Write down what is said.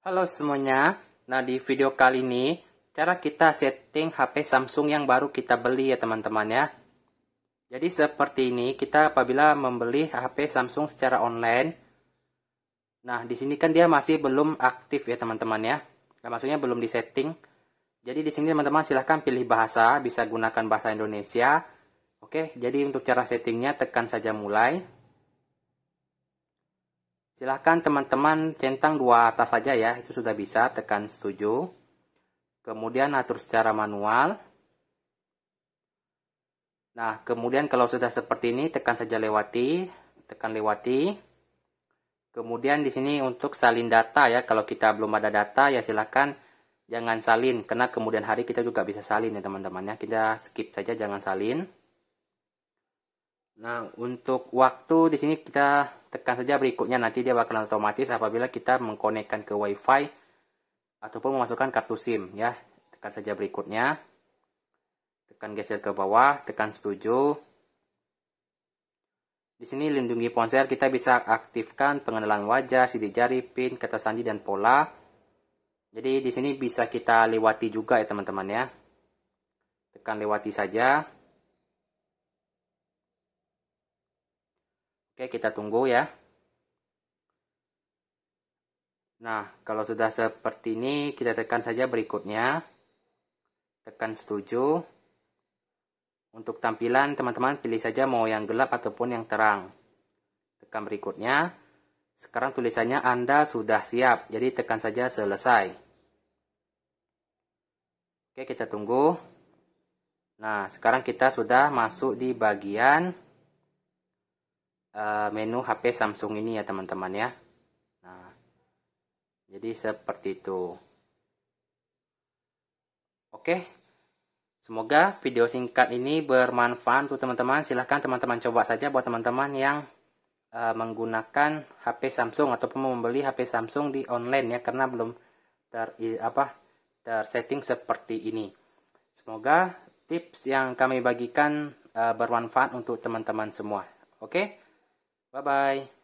Halo semuanya. Nah, di video kali ini cara kita setting HP Samsung yang baru kita beli ya teman-teman ya. Jadi seperti ini kita apabila membeli HP Samsung secara online. Nah, di sini kan dia masih belum aktif ya teman-teman ya. Nah, maksudnya belum disetting. Jadi di sini teman-teman silahkan pilih bahasa, bisa gunakan bahasa Indonesia. Oke, jadi untuk cara settingnya tekan saja mulai. Silahkan teman-teman centang dua atas saja ya, itu sudah bisa, tekan setuju. Kemudian atur secara manual. Nah, kemudian kalau sudah seperti ini, tekan saja lewati, tekan lewati. Kemudian di sini untuk salin data ya, kalau kita belum ada data ya silahkan jangan salin, karena kemudian hari kita juga bisa salin ya teman-teman ya. Kita skip saja, jangan salin. Nah, untuk waktu di sini kita tekan saja berikutnya nanti dia bakalan otomatis apabila kita mengkonekkan ke wifi ataupun memasukkan kartu SIM ya tekan saja berikutnya tekan geser ke bawah tekan setuju di sini lindungi ponsel kita bisa aktifkan pengenalan wajah, sidik jari, pin, kertas sandi dan pola. Jadi di sini bisa kita lewati juga ya teman-teman ya. Tekan lewati saja. Oke, kita tunggu ya. Nah, kalau sudah seperti ini, kita tekan saja berikutnya. Tekan setuju. Untuk tampilan, teman-teman pilih saja mau yang gelap ataupun yang terang. Tekan berikutnya. Sekarang tulisannya Anda sudah siap, jadi tekan saja selesai. Oke, kita tunggu. Nah, sekarang kita sudah masuk di bagian Eh, menu HP Samsung ini ya teman-teman ya nah jadi seperti itu oke semoga video singkat ini bermanfaat untuk teman-teman silahkan teman-teman coba saja buat teman-teman yang uh, menggunakan HP Samsung ataupun membeli HP Samsung di online ya karena belum ter apa tersetting seperti ini semoga tips yang kami bagikan uh, bermanfaat untuk teman-teman semua. Oke, okay? Bye bye.